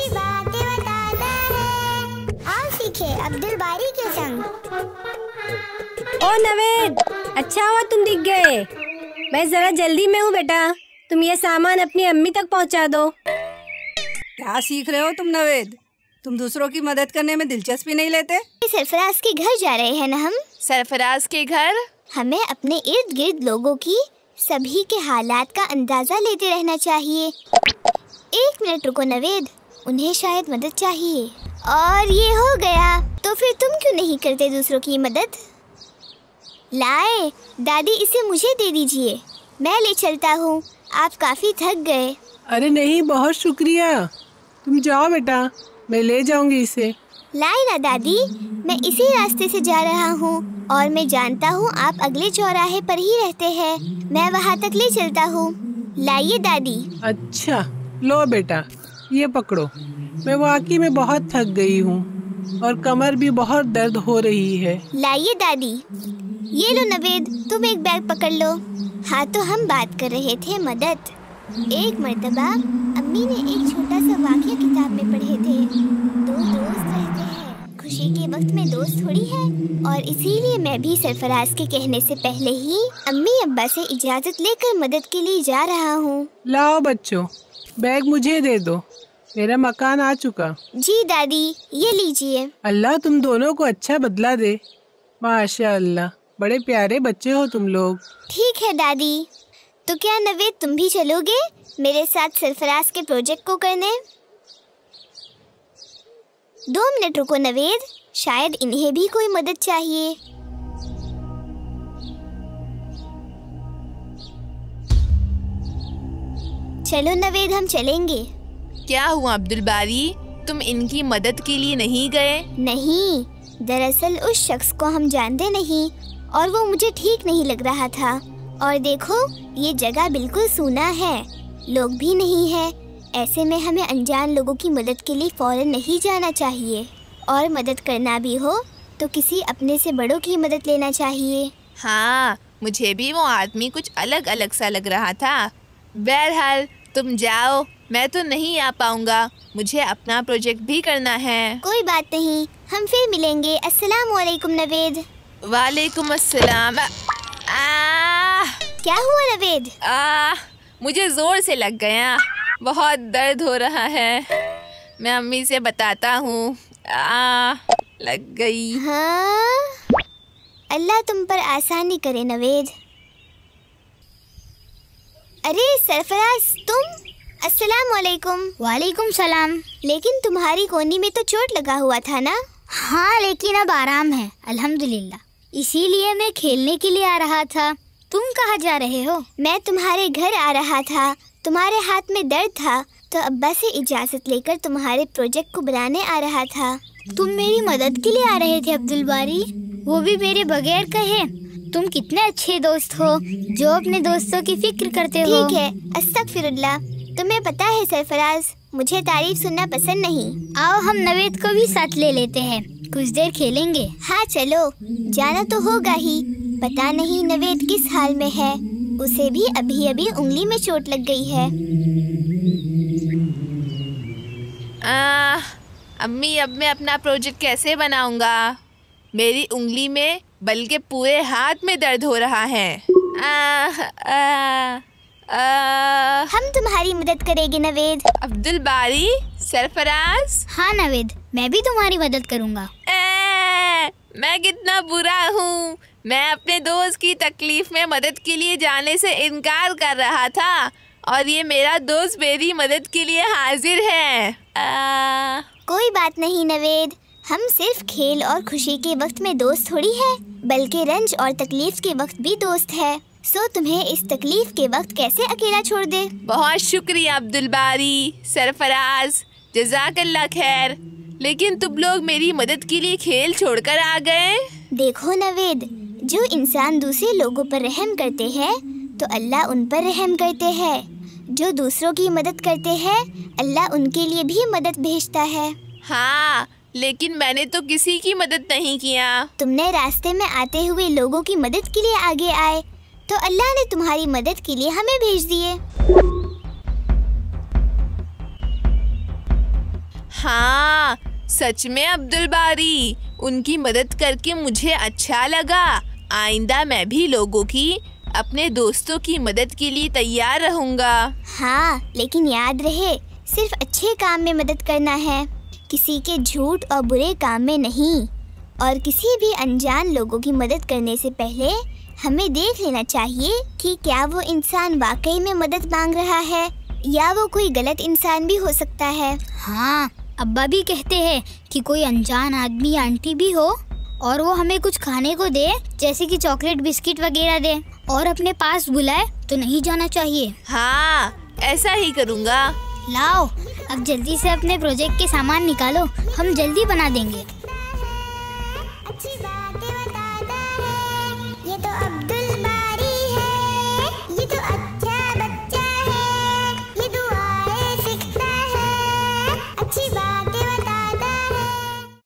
अच्छी बातें बताता है आओ सीखे अब्दुल बारी के संग ओ नवेद अच्छा हुआ तुम दिख गए मैं जरा जल्दी में हूँ बेटा तुम ये सामान अपनी अम्मी तक पहुँचा दो क्या सीख रहे हो तुम नवेद तुम दूसरों की मदद करने में दिलचस्पी नहीं लेते सरफराज के घर जा रहे हैं ना हम सरफराज के घर हमें अपने इर्द गिर्द लोगों की सभी के हालात का अंदाजा लेते रहना चाहिए एक मिनट रुको नवेद उन्हें शायद मदद चाहिए और ये हो गया तो फिर तुम क्यों नहीं करते दूसरों की मदद लाए दादी इसे मुझे दे दीजिए मैं ले चलता हूँ आप काफी थक गए अरे नहीं बहुत शुक्रिया तुम जाओ बेटा मैं ले जाऊंगी इसे लाए ना दादी मैं इसी रास्ते से जा रहा हूँ और मैं जानता हूँ आप अगले चौराहे पर ही रहते हैं मैं वहाँ तक ले चलता हूँ लाइए दादी अच्छा लो बेटा ये पकड़ो मैं वाकई में बहुत थक गई हूँ और कमर भी बहुत दर्द हो रही है लाइए दादी ये लो नवेद तुम एक बैग पकड़ लो हाँ तो हम बात कर रहे थे मदद एक मरतबा अम्मी ने एक छोटा सा वाक्य किताब में पढ़े थे दो दोस्त रहते हैं खुशी के वक्त में दोस्त थोड़ी है और इसीलिए मैं भी सरफराज के कहने से पहले ही अम्मी अब्बा से इजाज़त लेकर मदद के लिए जा रहा हूँ लाओ बच्चों बैग मुझे दे दो मेरा मकान आ चुका जी दादी ये लीजिए अल्लाह तुम दोनों को अच्छा बदला दे माशा अल्लाह बड़े प्यारे बच्चे हो तुम लोग ठीक है दादी तो क्या नवेद तुम भी चलोगे मेरे साथ सरफराज के प्रोजेक्ट को करने दो मिनट रुको नवेद शायद इन्हें भी कोई मदद चाहिए चलो नवेद हम चलेंगे क्या हुआ अब्दुल बारी तुम इनकी मदद के लिए नहीं गए नहीं दरअसल उस शख्स को हम जानते नहीं और वो मुझे ठीक नहीं लग रहा था और देखो ये जगह बिल्कुल सूना है लोग भी नहीं है ऐसे में हमें अनजान लोगों की मदद के लिए फौरन नहीं जाना चाहिए और मदद करना भी हो तो किसी अपने से बड़ों की मदद लेना चाहिए हाँ मुझे भी वो आदमी कुछ अलग अलग सा लग रहा था बहरहाल तुम जाओ मैं तो नहीं आ पाऊंगा मुझे अपना प्रोजेक्ट भी करना है कोई बात नहीं हम फिर मिलेंगे अस्सलाम वालेकुम नवेद वालेकुम अस्सलाम क्या हुआ नवेद आ, मुझे जोर से लग गया बहुत दर्द हो रहा है मैं अम्मी से बताता हूँ लग गई हाँ अल्लाह तुम पर आसानी करे नवेद अरे सरफराज तुम अस्सलाम वालेकुम वालेकुम सलाम लेकिन तुम्हारी कोनी में तो चोट लगा हुआ था ना हाँ लेकिन अब आराम है अल्हम्दुलिल्लाह इसीलिए मैं खेलने के लिए आ रहा था तुम कहाँ जा रहे हो मैं तुम्हारे घर आ रहा था तुम्हारे हाथ में दर्द था तो अब्बा से इजाज़त लेकर तुम्हारे प्रोजेक्ट को बनाने आ रहा था तुम मेरी मदद के लिए आ रहे थे अब्दुल बारी वो भी मेरे बगैर कहे तुम कितने अच्छे दोस्त हो जो अपने दोस्तों की फिक्र करते हो ठीक है अस्तक तुम्हें पता है सरफराज मुझे तारीफ सुनना पसंद नहीं आओ हम नवेद को भी साथ ले लेते हैं कुछ देर खेलेंगे हाँ चलो जाना तो होगा ही पता नहीं नवेद किस हाल में है उसे भी अभी अभी उंगली में चोट लग गई है आ, अम्मी अब मैं अपना प्रोजेक्ट कैसे बनाऊंगा मेरी उंगली में बल्कि पूरे हाथ में दर्द हो रहा है हम तुम्हारी मदद करेंगे नवेद अब्दुल बारी सरफराज हाँ नवेद मैं भी तुम्हारी मदद करूँगा मैं कितना बुरा हूँ मैं अपने दोस्त की तकलीफ में मदद के लिए जाने से इनकार कर रहा था और ये मेरा दोस्त मेरी मदद के लिए हाजिर है आ... कोई बात नहीं नवेद हम सिर्फ खेल और खुशी के वक्त में दोस्त थोड़ी है बल्कि रंज और तकलीफ के वक्त भी दोस्त है सो तुम्हें इस तकलीफ के वक्त कैसे अकेला छोड़ दे बहुत शुक्रिया अब्दुल बारी सरफराज जजाकल्ला खैर लेकिन तुम लोग मेरी मदद के लिए खेल छोड़कर आ गए देखो नवेद जो इंसान दूसरे लोगों पर रहम करते हैं तो अल्लाह उन पर रहम करते हैं जो दूसरों की मदद करते हैं अल्लाह उनके लिए भी मदद भेजता है हाँ लेकिन मैंने तो किसी की मदद नहीं किया तुमने रास्ते में आते हुए लोगों की मदद के लिए आगे आए तो अल्लाह ने तुम्हारी मदद के लिए हमें भेज दिए हाँ सच में अब्दुल बारी उनकी मदद करके मुझे अच्छा लगा आइंदा मैं भी लोगों की अपने दोस्तों की मदद के लिए तैयार रहूँगा हाँ लेकिन याद रहे सिर्फ अच्छे काम में मदद करना है किसी के झूठ और बुरे काम में नहीं और किसी भी अनजान लोगों की मदद करने से पहले हमें देख लेना चाहिए कि क्या वो इंसान वाकई में मदद मांग रहा है या वो कोई गलत इंसान भी हो सकता है हाँ अब्बा भी कहते हैं कि कोई अनजान आदमी आंटी भी हो और वो हमें कुछ खाने को दे जैसे कि चॉकलेट बिस्किट वगैरह दे और अपने पास बुलाए तो नहीं जाना चाहिए हाँ ऐसा ही करूँगा लाओ अब जल्दी से अपने प्रोजेक्ट के सामान निकालो हम जल्दी बना देंगे